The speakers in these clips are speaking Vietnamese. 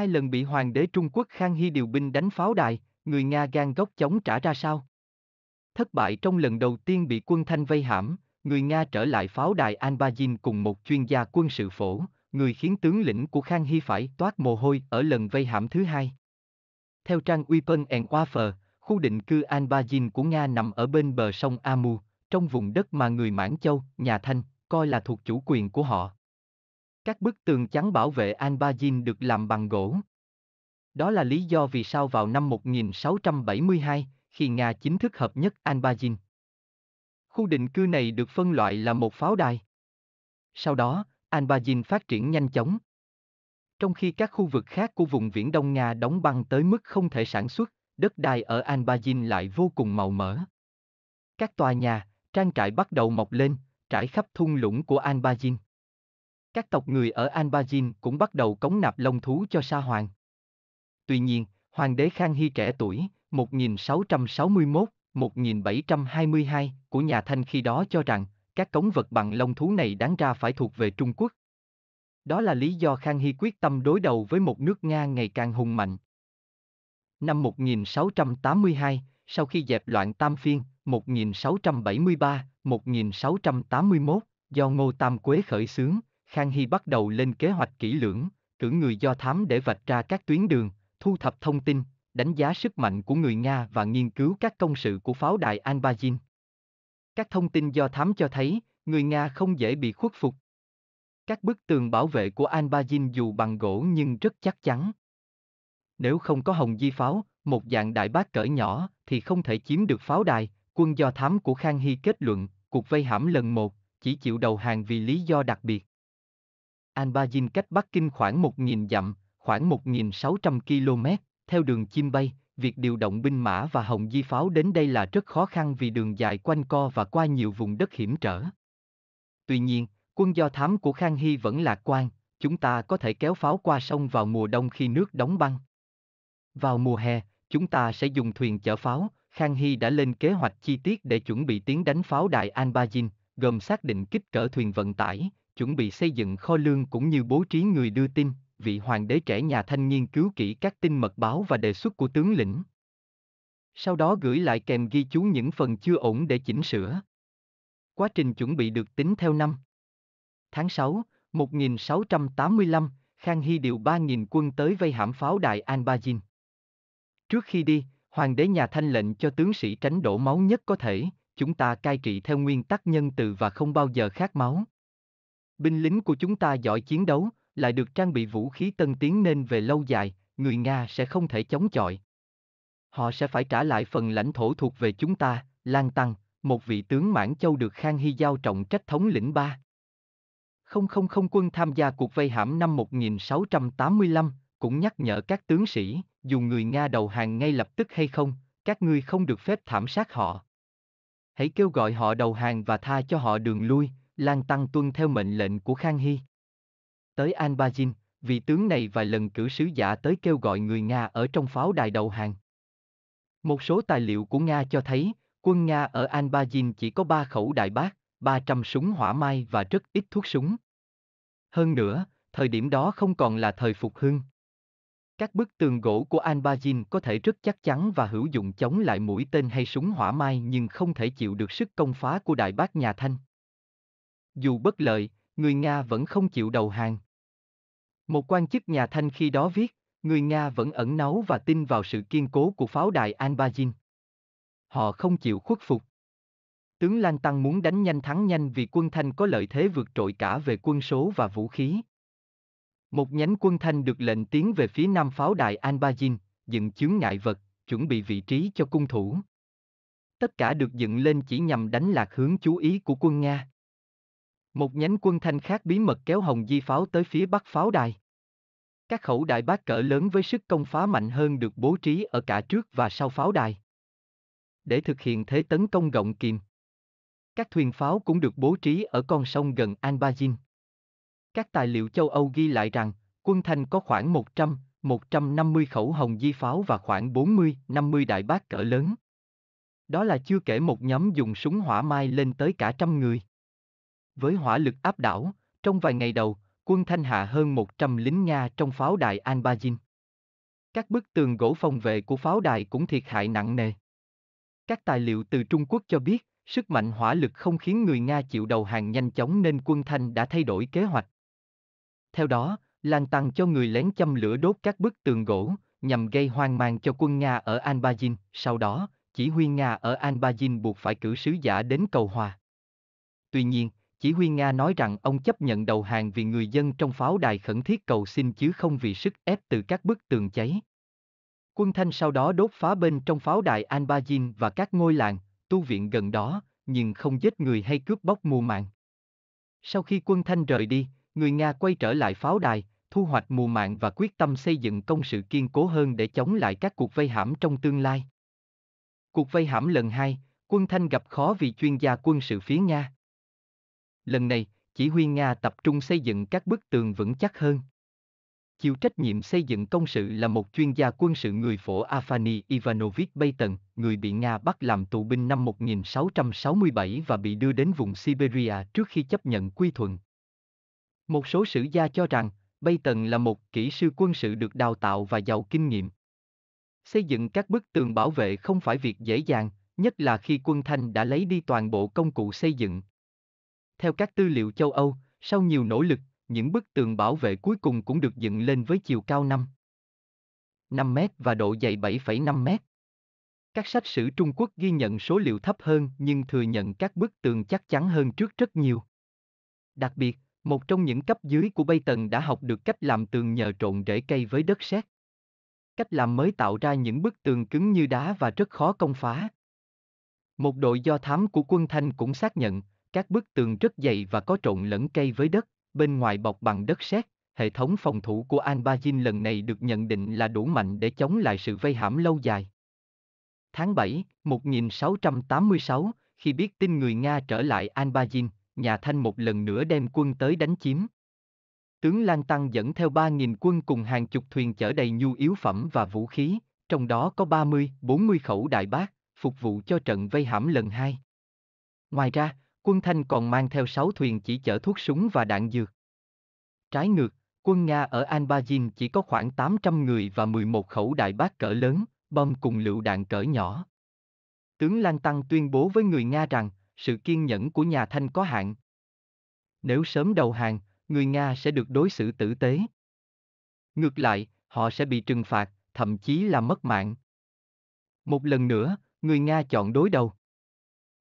hai lần bị hoàng đế Trung Quốc Khang Hy điều binh đánh pháo đài, người Nga gan góc chống trả ra sao? Thất bại trong lần đầu tiên bị quân Thanh vây hãm, người Nga trở lại pháo đài Anbajin cùng một chuyên gia quân sự phổ, người khiến tướng lĩnh của Khang Hy phải toát mồ hôi ở lần vây hãm thứ hai. Theo trang Weapon and Warfare, khu định cư Anbajin của Nga nằm ở bên bờ sông Amu, trong vùng đất mà người Mãn Châu, nhà Thanh, coi là thuộc chủ quyền của họ. Các bức tường chắn bảo vệ Anbajin được làm bằng gỗ. Đó là lý do vì sao vào năm 1672, khi Nga chính thức hợp nhất Anbajin, khu định cư này được phân loại là một pháo đài. Sau đó, Anbajin phát triển nhanh chóng. Trong khi các khu vực khác của vùng Viễn Đông Nga đóng băng tới mức không thể sản xuất, đất đai ở Anbajin lại vô cùng màu mỡ. Các tòa nhà, trang trại bắt đầu mọc lên, trải khắp thung lũng của Anbajin. Các tộc người ở Albazin cũng bắt đầu cống nạp lông thú cho Sa Hoàng. Tuy nhiên, Hoàng đế Khang Hy trẻ tuổi, 1661-1722 của nhà Thanh khi đó cho rằng, các cống vật bằng lông thú này đáng ra phải thuộc về Trung Quốc. Đó là lý do Khang Hy quyết tâm đối đầu với một nước Nga ngày càng hùng mạnh. Năm 1682, sau khi dẹp loạn Tam Phiên, 1673-1681, do Ngô Tam Quế khởi xướng, Khang Hy bắt đầu lên kế hoạch kỹ lưỡng, cử người do thám để vạch ra các tuyến đường, thu thập thông tin, đánh giá sức mạnh của người Nga và nghiên cứu các công sự của pháo đài Anbajin. Các thông tin do thám cho thấy, người Nga không dễ bị khuất phục. Các bức tường bảo vệ của Anbajin dù bằng gỗ nhưng rất chắc chắn. Nếu không có hồng di pháo, một dạng đại bác cỡ nhỏ, thì không thể chiếm được pháo đài, quân do thám của Khang Hy kết luận, cuộc vây hãm lần một, chỉ chịu đầu hàng vì lý do đặc biệt. Anbajin cách Bắc Kinh khoảng 1.000 dặm, khoảng 1.600 km, theo đường chim bay, việc điều động binh mã và hồng di pháo đến đây là rất khó khăn vì đường dài quanh co và qua nhiều vùng đất hiểm trở. Tuy nhiên, quân do thám của Khang Hy vẫn lạc quan, chúng ta có thể kéo pháo qua sông vào mùa đông khi nước đóng băng. Vào mùa hè, chúng ta sẽ dùng thuyền chở pháo, Khang Hy đã lên kế hoạch chi tiết để chuẩn bị tiến đánh pháo đại Anbajin, gồm xác định kích cỡ thuyền vận tải, chuẩn bị xây dựng kho lương cũng như bố trí người đưa tin, vị hoàng đế trẻ nhà Thanh nghiên cứu kỹ các tin mật báo và đề xuất của tướng lĩnh. Sau đó gửi lại kèm ghi chú những phần chưa ổn để chỉnh sửa. Quá trình chuẩn bị được tính theo năm. Tháng 6, 1685, Khang Hy điều 3.000 quân tới vây hãm pháo đài An Anbajin. Trước khi đi, hoàng đế nhà Thanh lệnh cho tướng sĩ tránh đổ máu nhất có thể, chúng ta cai trị theo nguyên tắc nhân từ và không bao giờ khát máu. Binh lính của chúng ta giỏi chiến đấu, lại được trang bị vũ khí tân tiến nên về lâu dài, người Nga sẽ không thể chống chọi. Họ sẽ phải trả lại phần lãnh thổ thuộc về chúng ta, Lan Tăng, một vị tướng Mãn Châu được Khang Hy giao trọng trách thống lĩnh ba. Không không không quân tham gia cuộc vây hãm năm 1685, cũng nhắc nhở các tướng sĩ, dù người Nga đầu hàng ngay lập tức hay không, các ngươi không được phép thảm sát họ. Hãy kêu gọi họ đầu hàng và tha cho họ đường lui, Lan Tăng tuân theo mệnh lệnh của Khang Hy. Tới Anbajin, vị tướng này vài lần cử sứ giả tới kêu gọi người Nga ở trong pháo đài đầu hàng. Một số tài liệu của Nga cho thấy, quân Nga ở Anbajin chỉ có 3 khẩu đại bác, 300 súng hỏa mai và rất ít thuốc súng. Hơn nữa, thời điểm đó không còn là thời phục hưng. Các bức tường gỗ của Anbajin có thể rất chắc chắn và hữu dụng chống lại mũi tên hay súng hỏa mai nhưng không thể chịu được sức công phá của đại bác nhà Thanh. Dù bất lợi, người Nga vẫn không chịu đầu hàng. Một quan chức nhà Thanh khi đó viết, người Nga vẫn ẩn náu và tin vào sự kiên cố của pháo đài Anbajin. Họ không chịu khuất phục. Tướng Lan Tăng muốn đánh nhanh thắng nhanh vì quân Thanh có lợi thế vượt trội cả về quân số và vũ khí. Một nhánh quân Thanh được lệnh tiến về phía nam pháo đài Anbajin, dựng chướng ngại vật, chuẩn bị vị trí cho cung thủ. Tất cả được dựng lên chỉ nhằm đánh lạc hướng chú ý của quân Nga. Một nhánh quân thanh khác bí mật kéo hồng di pháo tới phía bắc pháo đài. Các khẩu đại bác cỡ lớn với sức công phá mạnh hơn được bố trí ở cả trước và sau pháo đài. Để thực hiện thế tấn công gọng kìm. Các thuyền pháo cũng được bố trí ở con sông gần Albazin. Các tài liệu châu Âu ghi lại rằng, quân thanh có khoảng 100, 150 khẩu hồng di pháo và khoảng 40, 50 đại bác cỡ lớn. Đó là chưa kể một nhóm dùng súng hỏa mai lên tới cả trăm người. Với hỏa lực áp đảo, trong vài ngày đầu, quân Thanh hạ hơn 100 lính Nga trong pháo đài Anbajin. Các bức tường gỗ phòng vệ của pháo đài cũng thiệt hại nặng nề. Các tài liệu từ Trung Quốc cho biết, sức mạnh hỏa lực không khiến người Nga chịu đầu hàng nhanh chóng nên quân Thanh đã thay đổi kế hoạch. Theo đó, lan tăng cho người lén châm lửa đốt các bức tường gỗ, nhằm gây hoang mang cho quân Nga ở Anbajin, sau đó, chỉ huy Nga ở Anbajin buộc phải cử sứ giả đến cầu hòa. Tuy nhiên, chỉ huy Nga nói rằng ông chấp nhận đầu hàng vì người dân trong pháo đài khẩn thiết cầu xin chứ không vì sức ép từ các bức tường cháy. Quân Thanh sau đó đốt phá bên trong pháo đài Anbajin và các ngôi làng, tu viện gần đó, nhưng không giết người hay cướp bóc mùa mạng. Sau khi quân Thanh rời đi, người Nga quay trở lại pháo đài, thu hoạch mùa mạng và quyết tâm xây dựng công sự kiên cố hơn để chống lại các cuộc vây hãm trong tương lai. Cuộc vây hãm lần hai, quân Thanh gặp khó vì chuyên gia quân sự phía Nga lần này, chỉ huy Nga tập trung xây dựng các bức tường vững chắc hơn. Chịu trách nhiệm xây dựng công sự là một chuyên gia quân sự người phổ Afani Ivanovich Bayton, người bị Nga bắt làm tù binh năm 1667 và bị đưa đến vùng Siberia trước khi chấp nhận quy thuận. Một số sử gia cho rằng, Bayton là một kỹ sư quân sự được đào tạo và giàu kinh nghiệm. Xây dựng các bức tường bảo vệ không phải việc dễ dàng, nhất là khi quân Thanh đã lấy đi toàn bộ công cụ xây dựng, theo các tư liệu châu Âu, sau nhiều nỗ lực, những bức tường bảo vệ cuối cùng cũng được dựng lên với chiều cao 5. 5 m và độ dày 7,5 m. Các sách sử Trung Quốc ghi nhận số liệu thấp hơn nhưng thừa nhận các bức tường chắc chắn hơn trước rất nhiều. Đặc biệt, một trong những cấp dưới của Bayton đã học được cách làm tường nhờ trộn rễ cây với đất sét. Cách làm mới tạo ra những bức tường cứng như đá và rất khó công phá. Một đội do thám của quân Thanh cũng xác nhận, các bức tường rất dày và có trộn lẫn cây với đất, bên ngoài bọc bằng đất sét. Hệ thống phòng thủ của Albazin lần này được nhận định là đủ mạnh để chống lại sự vây hãm lâu dài. Tháng 7, 1686, khi biết tin người Nga trở lại Albazin, nhà Thanh một lần nữa đem quân tới đánh chiếm. Tướng Lan Tăng dẫn theo 3.000 quân cùng hàng chục thuyền chở đầy nhu yếu phẩm và vũ khí, trong đó có 30, 40 khẩu đại bác, phục vụ cho trận vây hãm lần hai. Ngoài ra, quân Thanh còn mang theo 6 thuyền chỉ chở thuốc súng và đạn dược. Trái ngược, quân Nga ở Anbazin chỉ có khoảng 800 người và 11 khẩu đại bác cỡ lớn, bom cùng lựu đạn cỡ nhỏ. Tướng Lan Tăng tuyên bố với người Nga rằng, sự kiên nhẫn của nhà Thanh có hạn. Nếu sớm đầu hàng, người Nga sẽ được đối xử tử tế. Ngược lại, họ sẽ bị trừng phạt, thậm chí là mất mạng. Một lần nữa, người Nga chọn đối đầu.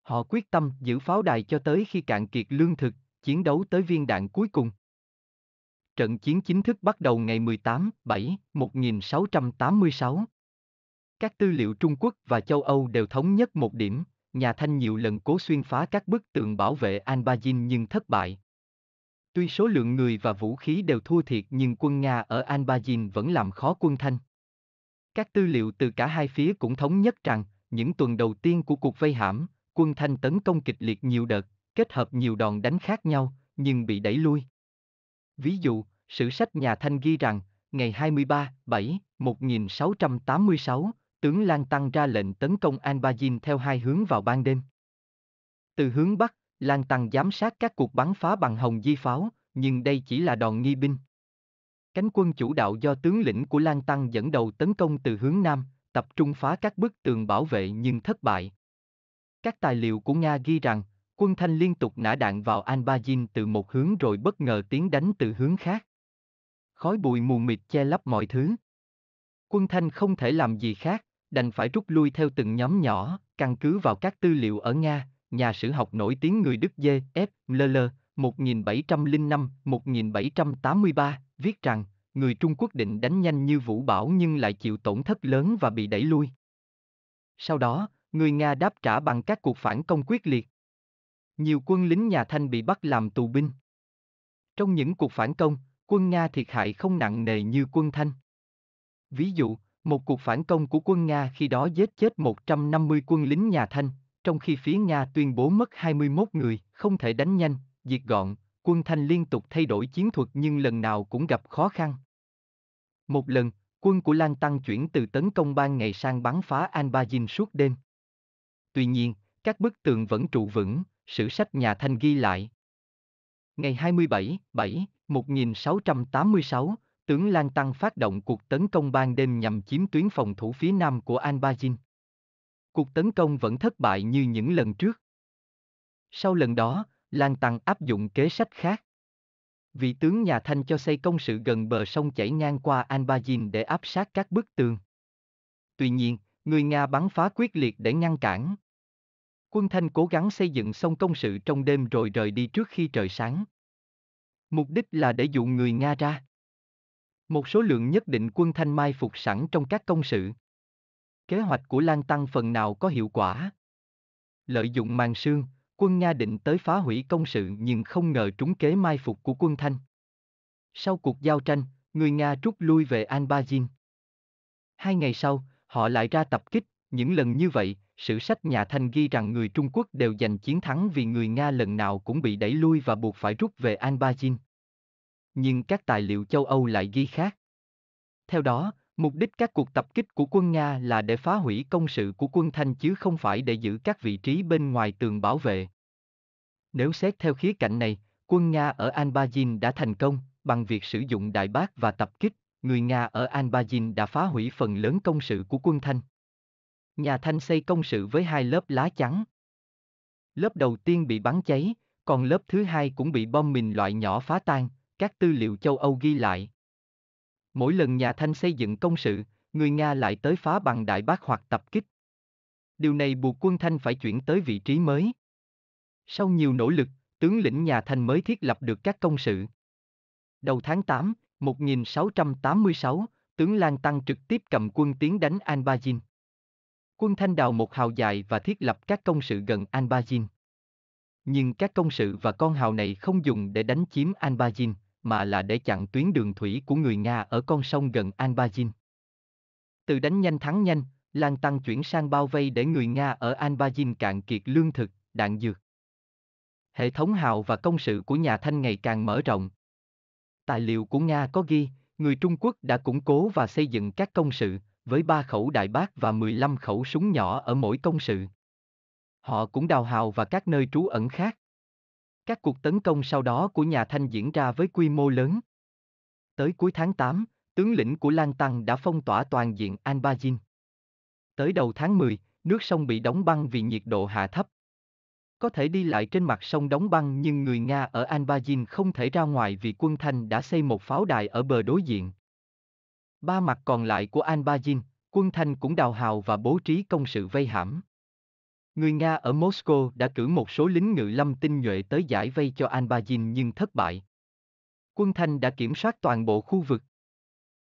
Họ quyết tâm giữ pháo đài cho tới khi cạn kiệt lương thực, chiến đấu tới viên đạn cuối cùng. Trận chiến chính thức bắt đầu ngày 18, 7, 1686. Các tư liệu Trung Quốc và châu Âu đều thống nhất một điểm, nhà Thanh nhiều lần cố xuyên phá các bức tường bảo vệ Anbajin nhưng thất bại. Tuy số lượng người và vũ khí đều thua thiệt nhưng quân Nga ở Anbajin vẫn làm khó quân Thanh. Các tư liệu từ cả hai phía cũng thống nhất rằng, những tuần đầu tiên của cuộc vây hãm, quân Thanh tấn công kịch liệt nhiều đợt, kết hợp nhiều đòn đánh khác nhau, nhưng bị đẩy lui. Ví dụ, sử sách nhà Thanh ghi rằng, ngày 23, 7, 1686, tướng Lan Tăng ra lệnh tấn công An Albazin theo hai hướng vào ban đêm. Từ hướng Bắc, Lan Tăng giám sát các cuộc bắn phá bằng hồng di pháo, nhưng đây chỉ là đòn nghi binh. Cánh quân chủ đạo do tướng lĩnh của Lan Tăng dẫn đầu tấn công từ hướng Nam, tập trung phá các bức tường bảo vệ nhưng thất bại, các tài liệu của Nga ghi rằng, quân Thanh liên tục nã đạn vào Albazin từ một hướng rồi bất ngờ tiến đánh từ hướng khác. Khói bụi mù mịt che lấp mọi thứ. Quân Thanh không thể làm gì khác, đành phải rút lui theo từng nhóm nhỏ, căn cứ vào các tư liệu ở Nga, nhà sử học nổi tiếng người Đức Dê, F. Ll. 1705-1783, viết rằng, người Trung Quốc định đánh nhanh như vũ bão nhưng lại chịu tổn thất lớn và bị đẩy lui. Sau đó, người Nga đáp trả bằng các cuộc phản công quyết liệt. Nhiều quân lính nhà Thanh bị bắt làm tù binh. Trong những cuộc phản công, quân Nga thiệt hại không nặng nề như quân Thanh. Ví dụ, một cuộc phản công của quân Nga khi đó giết chết 150 quân lính nhà Thanh, trong khi phía Nga tuyên bố mất 21 người, không thể đánh nhanh, diệt gọn, quân Thanh liên tục thay đổi chiến thuật nhưng lần nào cũng gặp khó khăn. Một lần, quân của Lan Tăng chuyển từ tấn công ban ngày sang bắn phá Anbajin suốt đêm tuy nhiên, các bức tường vẫn trụ vững, sử sách nhà Thanh ghi lại. Ngày 27, 7, 1686, tướng Lan Tăng phát động cuộc tấn công ban đêm nhằm chiếm tuyến phòng thủ phía nam của An Albajin. Cuộc tấn công vẫn thất bại như những lần trước. Sau lần đó, Lan Tăng áp dụng kế sách khác. Vị tướng nhà Thanh cho xây công sự gần bờ sông chảy ngang qua An Albajin để áp sát các bức tường. Tuy nhiên, người Nga bắn phá quyết liệt để ngăn cản. Quân Thanh cố gắng xây dựng xong công sự trong đêm rồi rời đi trước khi trời sáng. Mục đích là để dụ người Nga ra. Một số lượng nhất định quân Thanh mai phục sẵn trong các công sự. Kế hoạch của Lan Tăng phần nào có hiệu quả. Lợi dụng màn sương, quân Nga định tới phá hủy công sự nhưng không ngờ trúng kế mai phục của quân Thanh. Sau cuộc giao tranh, người Nga rút lui về Albazin. Hai ngày sau, họ lại ra tập kích, những lần như vậy, sử sách nhà Thanh ghi rằng người Trung Quốc đều giành chiến thắng vì người Nga lần nào cũng bị đẩy lui và buộc phải rút về Anbajin. Nhưng các tài liệu châu Âu lại ghi khác. Theo đó, mục đích các cuộc tập kích của quân Nga là để phá hủy công sự của quân Thanh chứ không phải để giữ các vị trí bên ngoài tường bảo vệ. Nếu xét theo khía cạnh này, quân Nga ở Anbajin đã thành công bằng việc sử dụng đại bác và tập kích, người Nga ở Albazin đã phá hủy phần lớn công sự của quân Thanh. Nhà Thanh xây công sự với hai lớp lá chắn. Lớp đầu tiên bị bắn cháy, còn lớp thứ hai cũng bị bom mìn loại nhỏ phá tan, các tư liệu châu Âu ghi lại. Mỗi lần nhà Thanh xây dựng công sự, người Nga lại tới phá bằng đại bác hoặc tập kích. Điều này buộc quân Thanh phải chuyển tới vị trí mới. Sau nhiều nỗ lực, tướng lĩnh nhà Thanh mới thiết lập được các công sự. Đầu tháng 8, 1686, tướng Lan Tăng trực tiếp cầm quân tiến đánh Anbajin. Quân Thanh đào một hào dài và thiết lập các công sự gần Anbajin. Nhưng các công sự và con hào này không dùng để đánh chiếm Anbajin, mà là để chặn tuyến đường thủy của người Nga ở con sông gần Anbajin. Từ đánh nhanh thắng nhanh, Lan Tăng chuyển sang bao vây để người Nga ở Anbajin cạn kiệt lương thực, đạn dược. Hệ thống hào và công sự của nhà Thanh ngày càng mở rộng, Tài liệu của Nga có ghi, người Trung Quốc đã củng cố và xây dựng các công sự, với 3 khẩu đại bác và 15 khẩu súng nhỏ ở mỗi công sự. Họ cũng đào hào và các nơi trú ẩn khác. Các cuộc tấn công sau đó của nhà Thanh diễn ra với quy mô lớn. Tới cuối tháng 8, tướng lĩnh của Lan Tăng đã phong tỏa toàn diện Anbajin. Tới đầu tháng 10, nước sông bị đóng băng vì nhiệt độ hạ thấp, có thể đi lại trên mặt sông đóng băng nhưng người Nga ở Anbajin không thể ra ngoài vì quân Thanh đã xây một pháo đài ở bờ đối diện. Ba mặt còn lại của Anbajin, quân Thanh cũng đào hào và bố trí công sự vây hãm. Người Nga ở Moscow đã cử một số lính ngự lâm tinh nhuệ tới giải vây cho Anbajin nhưng thất bại. Quân Thanh đã kiểm soát toàn bộ khu vực.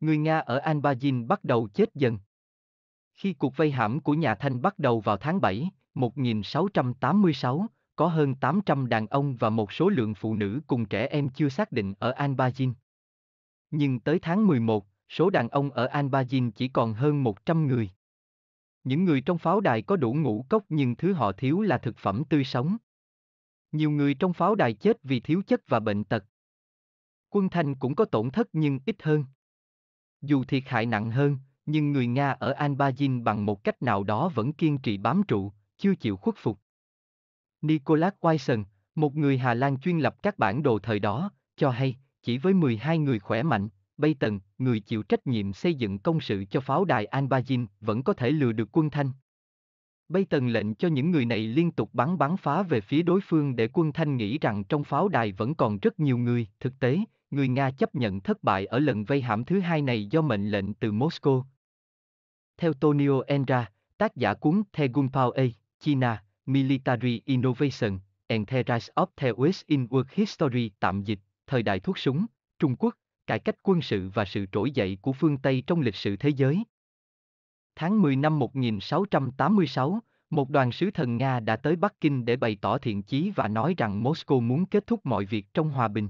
Người Nga ở Anbajin bắt đầu chết dần. Khi cuộc vây hãm của nhà Thanh bắt đầu vào tháng 7, 1686, có hơn 800 đàn ông và một số lượng phụ nữ cùng trẻ em chưa xác định ở Anbajin. Nhưng tới tháng 11, số đàn ông ở Anbajin chỉ còn hơn 100 người. Những người trong pháo đài có đủ ngũ cốc nhưng thứ họ thiếu là thực phẩm tươi sống. Nhiều người trong pháo đài chết vì thiếu chất và bệnh tật. Quân Thanh cũng có tổn thất nhưng ít hơn. Dù thiệt hại nặng hơn, nhưng người Nga ở Anbajin bằng một cách nào đó vẫn kiên trì bám trụ, chưa chịu khuất phục. Nicholas Wyson, một người Hà Lan chuyên lập các bản đồ thời đó, cho hay, chỉ với 12 người khỏe mạnh, Bayton, người chịu trách nhiệm xây dựng công sự cho pháo đài Anbajin, vẫn có thể lừa được quân Thanh. Bayton lệnh cho những người này liên tục bắn bắn phá về phía đối phương để quân Thanh nghĩ rằng trong pháo đài vẫn còn rất nhiều người, thực tế, người Nga chấp nhận thất bại ở lần vây hãm thứ hai này do mệnh lệnh từ Moscow. Theo Tonio Endra, tác giả cuốn The Gunpowder, China, Military Innovation, and of the West in World History tạm dịch, thời đại thuốc súng, Trung Quốc, cải cách quân sự và sự trỗi dậy của phương Tây trong lịch sử thế giới. Tháng 10 năm 1686, một đoàn sứ thần Nga đã tới Bắc Kinh để bày tỏ thiện chí và nói rằng Moscow muốn kết thúc mọi việc trong hòa bình.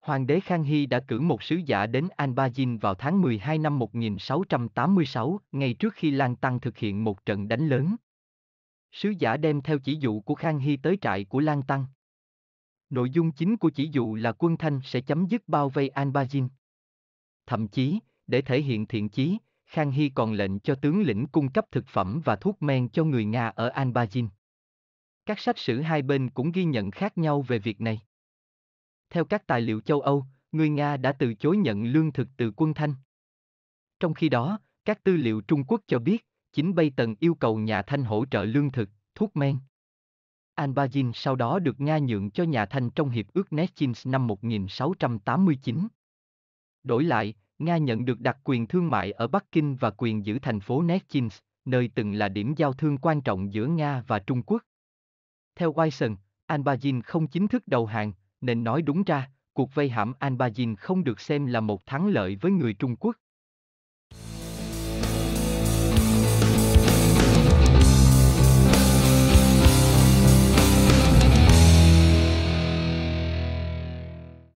Hoàng đế Khang Hy đã cử một sứ giả đến Anbajin vào tháng 12 năm 1686, ngay trước khi Lan Tăng thực hiện một trận đánh lớn. Sứ giả đem theo chỉ dụ của Khang Hy tới trại của Lang Tăng. Nội dung chính của chỉ dụ là quân Thanh sẽ chấm dứt bao vây An Ba Thậm chí, để thể hiện thiện chí, Khang Hy còn lệnh cho tướng lĩnh cung cấp thực phẩm và thuốc men cho người Nga ở An Ba Các sách sử hai bên cũng ghi nhận khác nhau về việc này. Theo các tài liệu châu Âu, người Nga đã từ chối nhận lương thực từ quân Thanh. Trong khi đó, các tư liệu Trung Quốc cho biết, chính Bay Tần yêu cầu nhà Thanh hỗ trợ lương thực, thuốc men. Albazin sau đó được Nga nhượng cho nhà Thanh trong hiệp ước Nechins năm 1689. Đổi lại, Nga nhận được đặc quyền thương mại ở Bắc Kinh và quyền giữ thành phố Nechins, nơi từng là điểm giao thương quan trọng giữa Nga và Trung Quốc. Theo Wyson, Albazin không chính thức đầu hàng, nên nói đúng ra, cuộc vây hãm Albazin không được xem là một thắng lợi với người Trung Quốc.